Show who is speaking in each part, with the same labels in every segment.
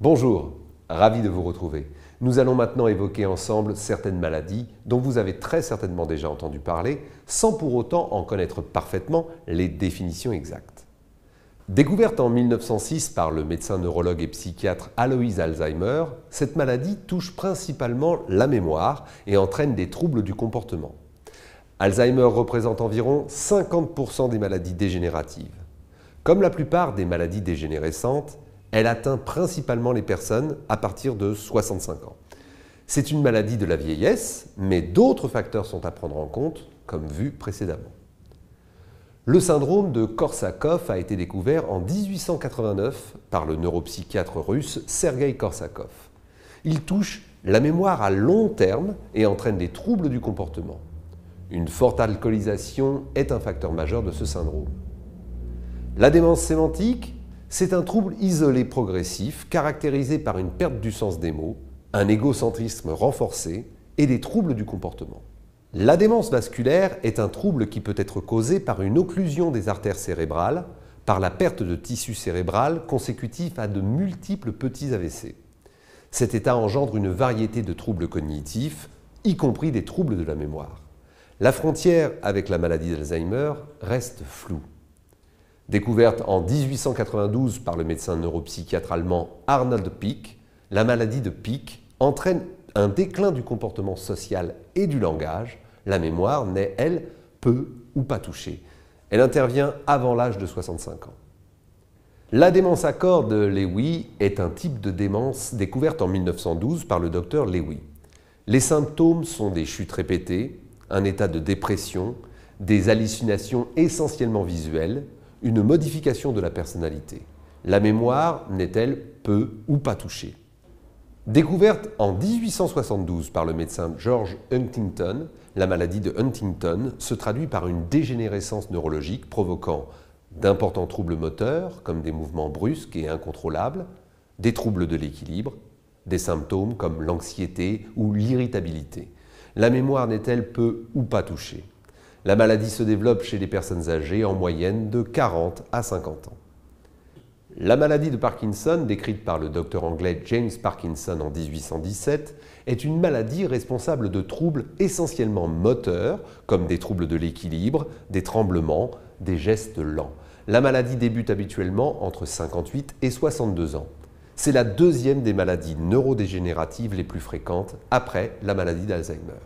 Speaker 1: Bonjour, ravi de vous retrouver. Nous allons maintenant évoquer ensemble certaines maladies dont vous avez très certainement déjà entendu parler, sans pour autant en connaître parfaitement les définitions exactes. Découverte en 1906 par le médecin neurologue et psychiatre Aloïs Alzheimer, cette maladie touche principalement la mémoire et entraîne des troubles du comportement. Alzheimer représente environ 50% des maladies dégénératives. Comme la plupart des maladies dégénérescentes, elle atteint principalement les personnes à partir de 65 ans. C'est une maladie de la vieillesse, mais d'autres facteurs sont à prendre en compte, comme vu précédemment. Le syndrome de Korsakov a été découvert en 1889 par le neuropsychiatre russe Sergei Korsakov. Il touche la mémoire à long terme et entraîne des troubles du comportement. Une forte alcoolisation est un facteur majeur de ce syndrome. La démence sémantique c'est un trouble isolé progressif caractérisé par une perte du sens des mots, un égocentrisme renforcé et des troubles du comportement. La démence vasculaire est un trouble qui peut être causé par une occlusion des artères cérébrales, par la perte de tissu cérébral consécutif à de multiples petits AVC. Cet état engendre une variété de troubles cognitifs, y compris des troubles de la mémoire. La frontière avec la maladie d'Alzheimer reste floue. Découverte en 1892 par le médecin neuropsychiatre allemand Arnold Pick, la maladie de Pick entraîne un déclin du comportement social et du langage. La mémoire n'est, elle, peu ou pas touchée. Elle intervient avant l'âge de 65 ans. La démence à corps de Lewy est un type de démence découverte en 1912 par le docteur Lewy. Les symptômes sont des chutes répétées, un état de dépression, des hallucinations essentiellement visuelles, une modification de la personnalité. La mémoire n'est-elle peu ou pas touchée Découverte en 1872 par le médecin George Huntington, la maladie de Huntington se traduit par une dégénérescence neurologique provoquant d'importants troubles moteurs, comme des mouvements brusques et incontrôlables, des troubles de l'équilibre, des symptômes comme l'anxiété ou l'irritabilité. La mémoire n'est-elle peu ou pas touchée la maladie se développe chez les personnes âgées en moyenne de 40 à 50 ans. La maladie de Parkinson, décrite par le docteur anglais James Parkinson en 1817, est une maladie responsable de troubles essentiellement moteurs, comme des troubles de l'équilibre, des tremblements, des gestes lents. La maladie débute habituellement entre 58 et 62 ans. C'est la deuxième des maladies neurodégénératives les plus fréquentes après la maladie d'Alzheimer.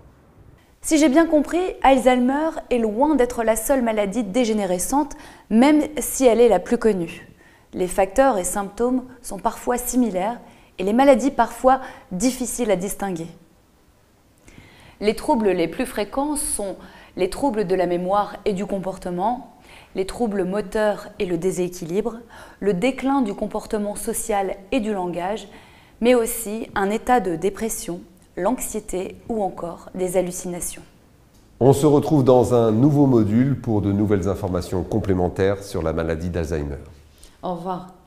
Speaker 2: Si j'ai bien compris, Alzheimer est loin d'être la seule maladie dégénérescente, même si elle est la plus connue. Les facteurs et symptômes sont parfois similaires et les maladies parfois difficiles à distinguer. Les troubles les plus fréquents sont les troubles de la mémoire et du comportement, les troubles moteurs et le déséquilibre, le déclin du comportement social et du langage, mais aussi un état de dépression, l'anxiété ou encore des hallucinations.
Speaker 1: On se retrouve dans un nouveau module pour de nouvelles informations complémentaires sur la maladie d'Alzheimer.
Speaker 2: Au revoir.